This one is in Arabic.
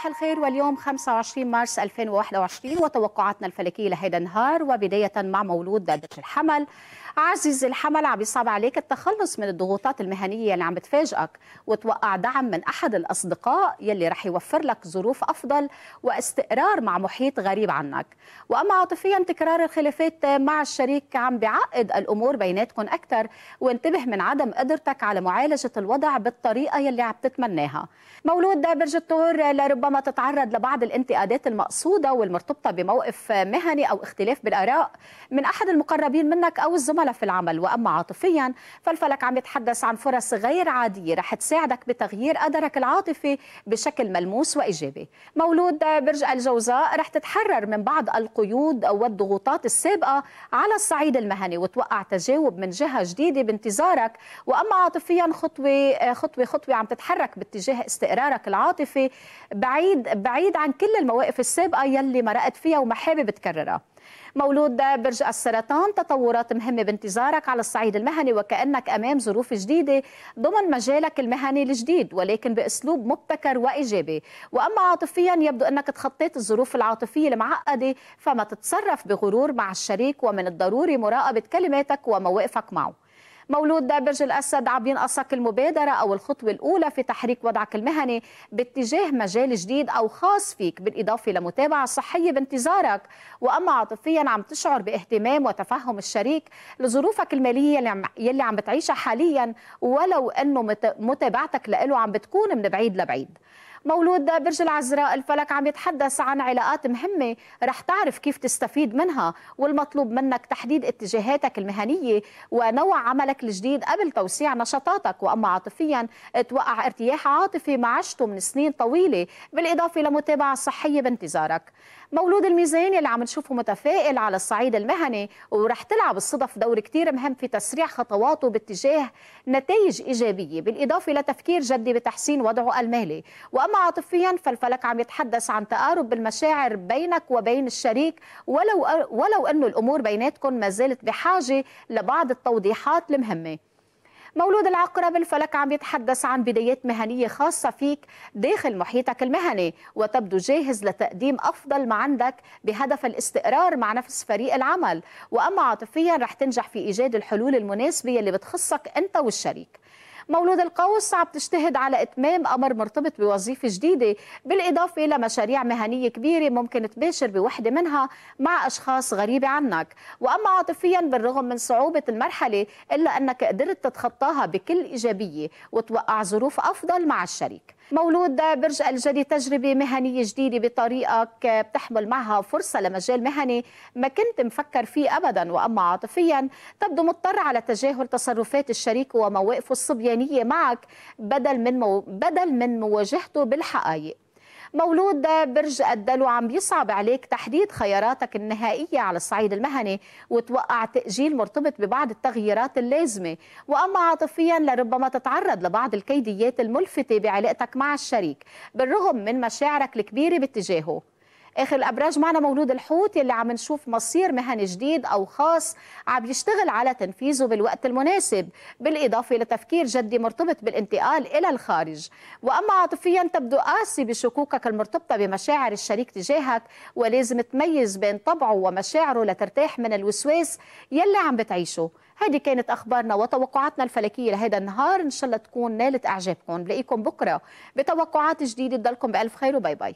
صباح الخير واليوم 25 مارس 2021 وتوقعاتنا الفلكيه لهذا النهار وبدايه مع مولود دردة الحمل عزيز الحمل عم يصعب عليك التخلص من الضغوطات المهنيه اللي عم بتفاجئك وتوقع دعم من احد الاصدقاء يلي رح يوفر لك ظروف افضل واستقرار مع محيط غريب عنك واما عاطفيا تكرار الخلافات مع الشريك عم بيعقد الامور بيناتكم اكثر وانتبه من عدم قدرتك على معالجه الوضع بالطريقه يلي عم تتمناها مولود برج الثور لربما ربما تتعرض لبعض الانتقادات المقصودة والمرتبطة بموقف مهني أو اختلاف بالآراء من أحد المقربين منك أو الزملاء في العمل وأما عاطفيا فالفلك عم يتحدث عن فرص غير عادية رح تساعدك بتغيير قدرك العاطفي بشكل ملموس وإيجابي مولود برج الجوزاء رح تتحرر من بعض القيود والضغوطات السابقة على الصعيد المهني وتوقع تجاوب من جهة جديدة بانتظارك وأما عاطفيا خطوة خطوة خطوة عم تتحرك باتجاه استقرارك العاطفي بعيد بعيد بعيد عن كل المواقف السابقه يلي مرقت فيها وما حابب تكررها مولود برج السرطان تطورات مهمة بانتظارك على الصعيد المهني وكأنك أمام ظروف جديدة ضمن مجالك المهني الجديد ولكن بأسلوب مبتكر وإيجابي وأما عاطفيا يبدو أنك تخطيت الظروف العاطفية المعقدة فما تتصرف بغرور مع الشريك ومن الضروري مراقبة كلماتك ومواقفك معه مولود برج الأسد عم ينقصك المبادرة أو الخطوة الأولى في تحريك وضعك المهني باتجاه مجال جديد أو خاص فيك بالإضافة لمتابعة صحية بانتظارك وأما عاطفيا عم تشعر باهتمام وتفهم الشريك لظروفك المالية يلي عم بتعيشها حاليا ولو أنه متابعتك له عم بتكون من بعيد لبعيد مولود برج العذراء الفلك عم يتحدث عن علاقات مهمة رح تعرف كيف تستفيد منها والمطلوب منك تحديد اتجاهاتك المهنية ونوع عملك الجديد قبل توسيع نشاطاتك وأما عاطفيا توقع ارتياح عاطفي ما عشته من سنين طويلة بالإضافة لمتابعة صحية بانتظارك مولود الميزان اللي عم نشوفه متفائل على الصعيد المهني ورح تلعب الصدف دور كتير مهم في تسريع خطواته باتجاه نتائج إيجابية بالإضافة لتفكير جدي بتحسين وضعه المالي وأما أما عاطفيا فالفلك عم يتحدث عن تقارب بالمشاعر بينك وبين الشريك ولو ولو أنه الأمور بيناتكم ما زالت بحاجة لبعض التوضيحات المهمة مولود العقرب الفلك عم يتحدث عن بدايات مهنية خاصة فيك داخل محيطك المهني وتبدو جاهز لتقديم أفضل ما عندك بهدف الاستقرار مع نفس فريق العمل وأما عاطفيا رح تنجح في إيجاد الحلول المناسبة اللي بتخصك أنت والشريك مولود القوس عم تجتهد على إتمام أمر مرتبط بوظيفة جديدة بالإضافة لمشاريع مهنية كبيرة ممكن تباشر بوحدة منها مع أشخاص غريبة عنك وأما عاطفيا بالرغم من صعوبة المرحلة إلا أنك قدرت تتخطاها بكل إيجابية وتوقع ظروف أفضل مع الشريك مولود برج الجدي تجربة مهنية جديدة بطريقك بتحمل معها فرصة لمجال مهني ما كنت مفكر فيه أبدا وأما عاطفيا تبدو مضطر على تجاهل تصرفات الشريك ومواقفه الصبية السوريانية معك بدل من مو... بدل من مواجهته بالحقائق مولود برج الدلو عم بيصعب عليك تحديد خياراتك النهائية على الصعيد المهني وتوقع تأجيل مرتبط ببعض التغييرات اللازمة وأما عاطفيا لربما تتعرض لبعض الكيديات الملفتة بعلاقتك مع الشريك بالرغم من مشاعرك الكبيرة باتجاهه اخر الابراج معنا مولود الحوت يلي عم نشوف مصير مهني جديد او خاص عم يشتغل على تنفيذه بالوقت المناسب بالاضافه لتفكير جدي مرتبط بالانتقال الى الخارج واما عاطفيا تبدو قاسي بشكوكك المرتبطه بمشاعر الشريك تجاهك ولازم تميز بين طبعه ومشاعره لترتاح من الوسواس يلي عم بتعيشه هذه كانت اخبارنا وتوقعاتنا الفلكيه لهذا النهار ان شاء الله تكون نالت اعجابكم بلاقيكم بكره بتوقعات جديده تضلكم بالف خير وباي باي